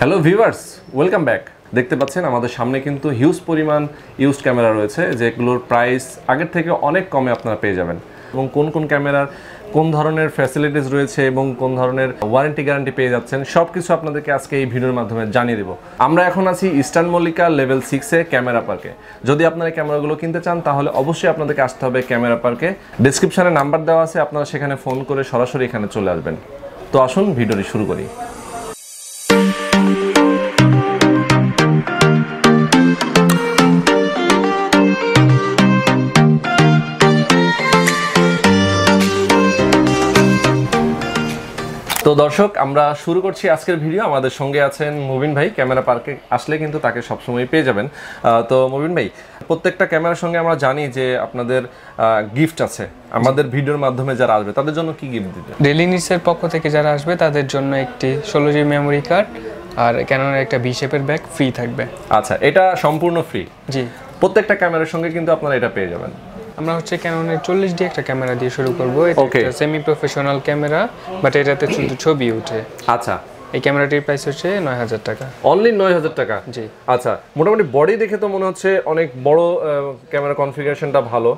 Hello viewers welcome back দেখতে পাচ্ছেন আমাদের সামনে কিন্তু হিউজ পরিমাণ ইউজড ক্যামেরা রয়েছে যেগুলোর প্রাইস আগের থেকে অনেক কমে আপনারা পেয়ে যাবেন এবং কোন কোন ক্যামেরার কোন ধরনের ফ্যাসিলিটিস রয়েছে এবং কোন ধরনের ওয়ারেন্টি গ্যারান্টি পেয়ে যাচ্ছেন সব কিছু আপনাদেরকে আজকে এই ভিডিওর মাধ্যমে জানিয়ে দেবো আমরা এখন আছি ইস্টার্ন মল্লিকা লেভেল সিক্সে ক্যামেরা পার্কে যদি আপনারা ক্যামেরাগুলো কিনতে চান তাহলে অবশ্যই আপনাদেরকে আসতে হবে ক্যামেরা পার্কে ডিসক্রিপশানে নাম্বার দেওয়া আছে আপনারা সেখানে ফোন করে সরাসরি এখানে চলে আসবেন তো আসুন ভিডিওটি শুরু করি তো দর্শক আমরা শুরু করছি আজকের ভিডিও আমাদের সঙ্গে আছেন মুবিন ভাই ক্যামেরা পার্কে আসলে কিন্তু তাকে সবসময় পেয়ে যাবেন তো মুবিন ভাই প্রত্যেকটা ক্যামেরার সঙ্গে আমরা জানি যে আপনাদের গিফট আছে আমাদের ভিডিওর মাধ্যমে যারা আসবে তাদের জন্য কি গিফট দিতে ডেলিনিসের পক্ষ থেকে যারা আসবে তাদের জন্য একটি ষোলো জি মেমোরি কার্ড আর ক্যানোনের একটা বি শেপের ব্যাগ ফ্রি থাকবে আচ্ছা এটা সম্পূর্ণ ফ্রি জি প্রত্যেকটা ক্যামেরার সঙ্গে কিন্তু আপনারা এটা পেয়ে যাবেন আমরা হচ্ছে ক্যাননের চল্লিশ ডি একটা ক্যামেরা দিয়ে শুরু করবো সেমি প্রফেশনাল ক্যামেরা বাট এটাতে শুধু ছবি উঠে আচ্ছা এই ক্যামেরাটির প্রাইস হচ্ছে নয় হাজার টাকা অনলি নয় হাজার টাকা জি আচ্ছা মোটামুটি বডি দেখে তো মনে হচ্ছে অনেক বড় ক্যামেরা কনফিগারেশনটা ভালো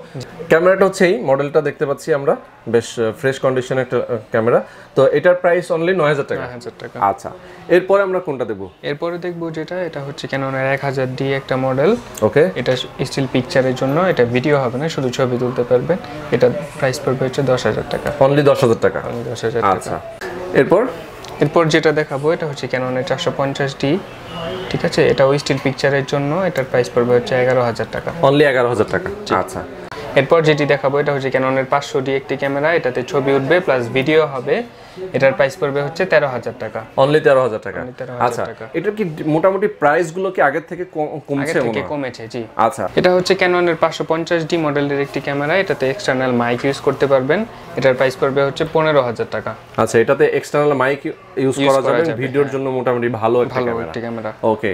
ক্যামেরাটা হচ্ছে এই মডেলটা দেখতে পাচ্ছি আমরা বেশ ফ্রেশ কন্ডিশনের একটা ক্যামেরা তো এটার প্রাইস অনলি নয় হাজার টাকা হাজার টাকা আচ্ছা এরপরে আমরা কোনটা দেখবো এরপরে দেখবো যেটা এটা হচ্ছে ক্যানোনের এক হাজার ডি একটা মডেল ওকে এটা স্টিল পিকচারের জন্য এটা ভিডিও হবে না শুধু ছবি তুলতে পারবেন এটা প্রাইস পড়বে হচ্ছে দশ হাজার টাকা অনলি দশ হাজার টাকা অনলি দশ হাজার টাকা আচ্ছা এরপর এরপর যেটা দেখাবো এটা হচ্ছে ক্যাননের চারশো পঞ্চাশ ডি ঠিক আছে এটা ওই স্টিল পিকচারের জন্য এটার প্রাইস পড়বে হচ্ছে এগারো হাজার টাকা অনলি এগারো হাজার টাকা আচ্ছা এরপর যেটি দেখাবো এটা হচ্ছে ক্যাননের পাঁচশো ডি একটি ক্যামেরা এটাতে ছবি উঠবে প্লাস ভিডিও হবে এটার প্রাইস পড়বে হচ্ছে তেরো হাজার টাকা অনলি তেরো হাজার টাকা আচ্ছা এটা কি মোটামুটি প্রাইস গুলো কি আগের থেকে কমছে থেকে কমেছে জি আচ্ছা এটা হচ্ছে ক্যাননের পাঁচশো পঞ্চাশ ডি মডেলের একটি ক্যামেরা এটাতে এক্সটার্নাল মাইক ইউজ করতে পারবেন এটার প্রাইস পড়বে হচ্ছে পনেরো হাজার টাকা আচ্ছা এটাতে এক্সটার্নাল মাইক ইউজ করা যাবে ভিডিওর হ্যাঁ। জন্য মোটামুটি ভালো ভালো একটি ক্যামেরা ওকে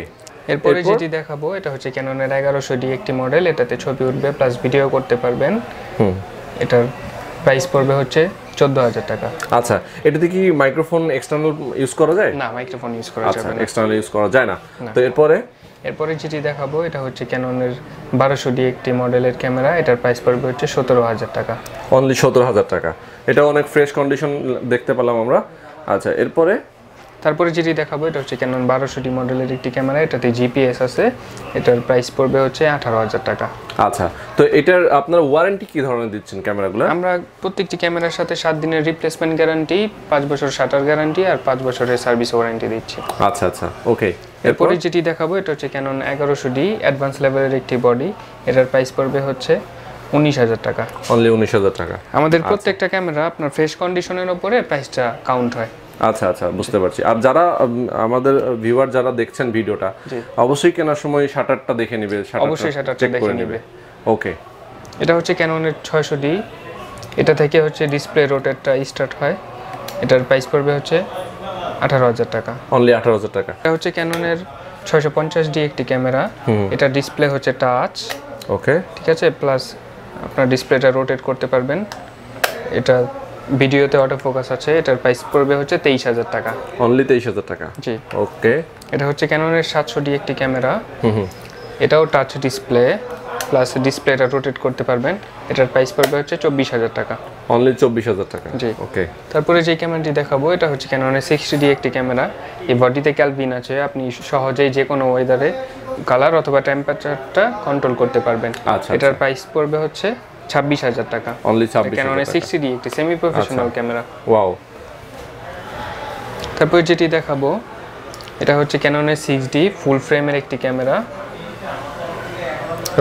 এরপরে যেটি দেখাবো এটা হচ্ছে ক্যাননের এগারোশো ডি একটি মডেল এটাতে ছবি উঠবে প্লাস ভিডিও করতে পারবেন এটার প্রাইস পড়বে হচ্ছে চোদ্দ হাজার টাকা আচ্ছা এটাতে কি মাইক্রোফোন এক্সটার্নাল ইউজ করা যায় না মাইক্রোফোন ইউজ করা আচ্ছা, যাবে না এক্সটার্নাল ইউজ করা যায় না তো এরপরে এরপরে যেটি দেখাবো এটা হচ্ছে ক্যাননের বারোশো ডি একটি মডেলের ক্যামেরা এটার প্রাইস পড়বে হচ্ছে সতেরো হাজার টাকা অনলি সতেরো হাজার টাকা এটা অনেক ফ্রেশ কন্ডিশন দেখতে পেলাম আমরা আচ্ছা এরপরে তারপরে যেটি দেখাবো এটা হচ্ছে ক্যানন বারোশোটি মডেলের একটি ক্যামেরা এটাতে জিপিএস আছে এটার প্রাইস পড়বে হচ্ছে আঠারো হাজার টাকা আচ্ছা তো এটার আপনার ওয়ারেন্টি কি ধরনের দিচ্ছেন ক্যামেরাগুলো আমরা প্রত্যেকটি ক্যামেরার সাথে সাত দিনের রিপ্লেসমেন্ট গ্যারান্টি পাঁচ বছর শাটার গ্যারান্টি আর পাঁচ বছরের সার্ভিস ওয়ারেন্টি দিচ্ছি আচ্ছা আচ্ছা ওকে এরপরে যেটি দেখাবো এটা হচ্ছে ক্যানন এগারোশো ডি অ্যাডভান্স লেভেলের একটি বডি এটার প্রাইস পড়বে হচ্ছে উনিশ হাজার টাকা অনলি উনিশ হাজার টাকা আমাদের আচ্ছা। প্রত্যেকটা ক্যামেরা আপনার ফ্রেশ কন্ডিশনের ওপরে প্রাইসটা কাউন্ট হয় আচ্ছা আচ্ছা বুঝতে পারছি আর যারা আমাদের ভিউয়ার যারা দেখছেন ভিডিওটা অবশ্যই কেনার সময় শাটারটা দেখে নেবে অবশ্যই শাটারটা দেখে নেবে ওকে এটা হচ্ছে ক্যাননের ছয়শো ডি এটা থেকে হচ্ছে ডিসপ্লে রোটেটটা স্টার্ট হয় এটার প্রাইস পড়বে হচ্ছে আঠারো হাজার টাকা অনলি আঠারো হাজার টাকা এটা হচ্ছে ক্যাননের ছয়শো পঞ্চাশ ডি একটি ক্যামেরা এটা ডিসপ্লে হচ্ছে টাচ ওকে ঠিক আছে প্লাস আপনার ডিসপ্লেটা রোটেট করতে পারবেন এটা ভিডিওতে অটো ফোকাস আছে এটার প্রাইস পড়বে হচ্ছে তেইশ হাজার টাকা অনলি তেইশ হাজার টাকা জি ওকে এটা হচ্ছে ক্যাননের সাতশো ডি একটি ক্যামেরা এটাও টাচ ডিসপ্লে প্লাস ডিসপ্লেটা রোটেট করতে পারবেন এটার প্রাইস পড়বে হচ্ছে চব্বিশ হাজার টাকা অনলি চব্বিশ হাজার টাকা জি ওকে তারপরে যে ক্যামেরাটি দেখাবো এটা হচ্ছে ক্যাননের সিক্সটি ডি একটি ক্যামেরা এই বডিতে ক্যালবিন আছে আপনি সহজেই যে কোনো ওয়েদারে কালার অথবা টেম্পারেচারটা কন্ট্রোল করতে পারবেন আচ্ছা এটার প্রাইস আচ্ছা। পড়বে হচ্ছে ছাব্বিশ হাজার টাকা অনলি ছাব্বিশ ক্যাননে সিক্সটি ডি একটি সেমি প্রফেশনাল ক্যামেরা ওয়াও তারপর যেটি দেখাবো এটা হচ্ছে ক্যাননের সিক্স ডি ফুল ফ্রেমের একটি ক্যামেরা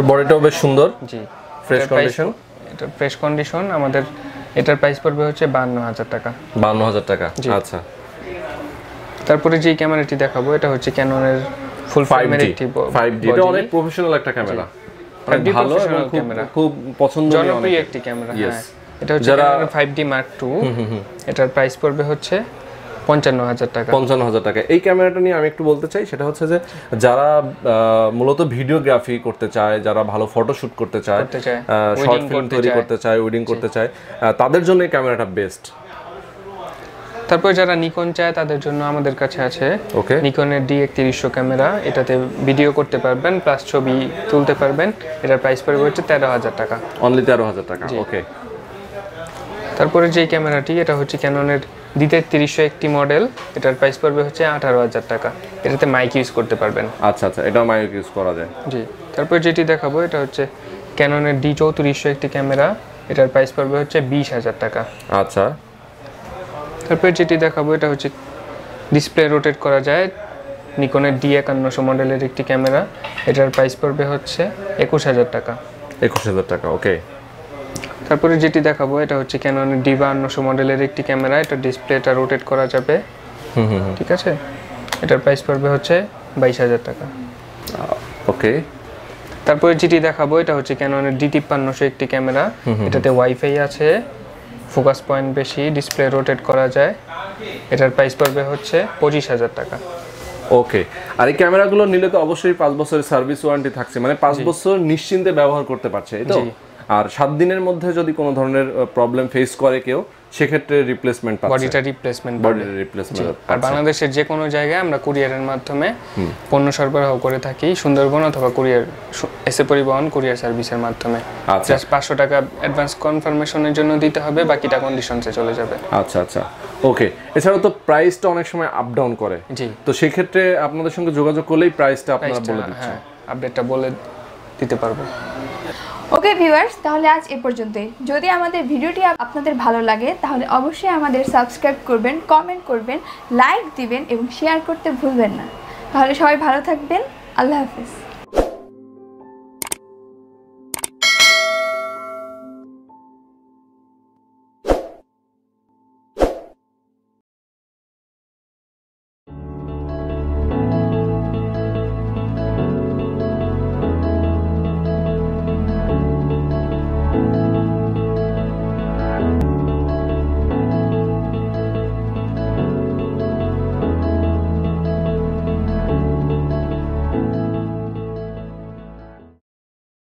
বডিটাও বেশ সুন্দর জি ফ্রেশ কন্ডিশন এটা ফ্রেশ কন্ডিশন আমাদের এটার প্রাইস পড়বে হচ্ছে বান্ন হাজার টাকা বান্ন হাজার টাকা আচ্ছা তারপরে যে ক্যামেরাটি দেখাবো এটা হচ্ছে ক্যাননের ফুল ফ্রেমের একটি 5D এটা অনেক প্রফেশনাল একটা ক্যামেরা মানে ভালো এবং খুব খুব পছন্দনীয় জনপ্রিয় একটি ক্যামেরা হ্যাঁ এটা হচ্ছে যারা 5D Mark এটার প্রাইস পড়বে হচ্ছে পঞ্চান্ন হাজার টাকা পঞ্চান্ন হাজার টাকা এই ক্যামেরাটা নিয়ে আমি একটু বলতে চাই সেটা হচ্ছে যে যারা মূলত ভিডিওগ্রাফি করতে চায় যারা ভালো ফটোশুট করতে চায় শর্ট ফিল্ম তৈরি করতে চায় ওয়েডিং করতে চায় তাদের জন্য এই ক্যামেরাটা বেস্ট তারপরে যারা নিকন চায় তাদের জন্য আমাদের কাছে আছে ওকে নিকনের ডি একত্রিশশো ক্যামেরা এটাতে ভিডিও করতে পারবেন প্লাস ছবি তুলতে পারবেন এটার প্রাইস পড়বে হচ্ছে তেরো হাজার টাকা অনলি তেরো হাজার টাকা ওকে তারপরে যে ক্যামেরাটি এটা হচ্ছে ক্যাননের দ্বিতীয় তিরিশশো একটি মডেল এটার প্রাইস পড়বে হচ্ছে আঠারো হাজার টাকা এটাতে মাইক ইউজ করতে পারবেন আচ্ছা আচ্ছা এটাও মাইক ইউজ করা যায় জি তারপরে যেটি দেখাবো এটা হচ্ছে ক্যাননের ডি চৌত্রিশশো একটি ক্যামেরা এটার প্রাইস পড়বে হচ্ছে বিশ হাজার টাকা আচ্ছা তারপরে যেটি দেখাবো এটা হচ্ছে ডিসপ্লে রোটেট করা যায় নিকনের ডি একান্নশো মডেলের একটি ক্যামেরা এটার প্রাইস পড়বে হচ্ছে একুশ হাজার টাকা একুশ হাজার টাকা ওকে তারপরে যেটি দেখাবো এটা হচ্ছে ক্যাননের ডিভা আন্নশো মডেলের একটি ক্যামেরা এটা ডিসপ্লেটা রোটেট করা যাবে ঠিক আছে এটার প্রাইস পড়বে হচ্ছে বাইশ হাজার টাকা ওকে তারপরে যেটি দেখাবো এটা হচ্ছে ক্যাননের ডি তিপ্পান্নশো একটি ক্যামেরা এটাতে ওয়াইফাই আছে ফোকাস পয়েন্ট বেশি ডিসপ্লে রোটেট করা যায় এটার প্রাইস পড়বে হচ্ছে পঁচিশ হাজার টাকা ওকে আর এই ক্যামেরাগুলো নিলে তো অবশ্যই পাঁচ বছরের সার্ভিস ওয়ারেন্টি থাকছে মানে পাঁচ বছর নিশ্চিন্তে ব্যবহার করতে পারছে আর সাত দিনের মধ্যে যদি কোনো ধরনের প্রবলেম ফেস করে কেউ সেক্ষেত্রে রিপ্লেসমেন্ট পাচ্ছে বডিটা রিপ্লেসমেন্ট বডিটা রিপ্লেসমেন্ট আর বাংলাদেশের যে কোনো জায়গায় আমরা কুরিয়ারের মাধ্যমে পণ্য সরবরাহ করে থাকি সুন্দরবন অথবা কুরিয়ার এসে পরিবহন কুরিয়ার সার্ভিসের মাধ্যমে আচ্ছা পাঁচশো টাকা অ্যাডভান্স কনফার্মেশনের জন্য দিতে হবে বাকিটা কন্ডিশনসে চলে যাবে আচ্ছা আচ্ছা ওকে এছাড়া তো প্রাইসটা অনেক সময় আপ ডাউন করে জি তো সেক্ষেত্রে আপনাদের সঙ্গে যোগাযোগ করলেই প্রাইসটা আপনারা বলে দিচ্ছেন আপডেটটা হ্যাঁ, বলে দিতে পারবো ওকে ভিউয়ার্স তাহলে আজ এ পর্যন্তই যদি আমাদের ভিডিওটি আপনাদের ভালো লাগে তাহলে অবশ্যই আমাদের সাবস্ক্রাইব করবেন কমেন্ট করবেন লাইক দিবেন এবং শেয়ার করতে ভুলবেন না তাহলে সবাই ভালো থাকবেন আল্লাহ হাফিজ